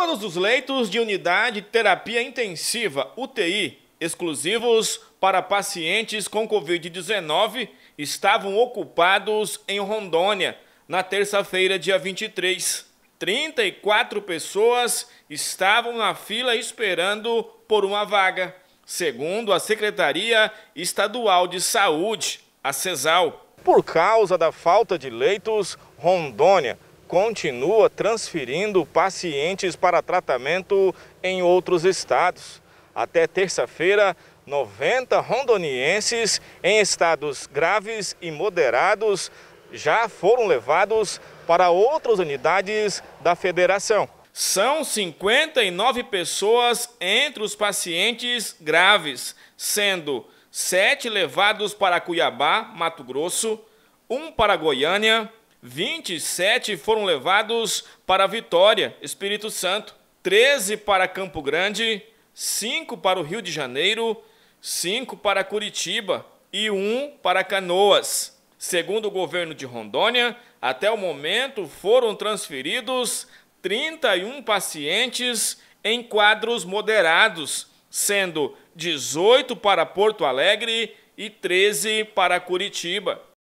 Todos os leitos de unidade de terapia intensiva UTI exclusivos para pacientes com Covid-19 estavam ocupados em Rondônia na terça-feira, dia 23. 34 pessoas estavam na fila esperando por uma vaga, segundo a Secretaria Estadual de Saúde, a CESAL. Por causa da falta de leitos, Rondônia continua transferindo pacientes para tratamento em outros estados. Até terça-feira, 90 rondonienses em estados graves e moderados já foram levados para outras unidades da federação. São 59 pessoas entre os pacientes graves, sendo sete levados para Cuiabá, Mato Grosso, um para Goiânia, 27 foram levados para Vitória, Espírito Santo, 13 para Campo Grande, 5 para o Rio de Janeiro, 5 para Curitiba e 1 para Canoas. Segundo o governo de Rondônia, até o momento foram transferidos 31 pacientes em quadros moderados, sendo 18 para Porto Alegre e 13 para Curitiba.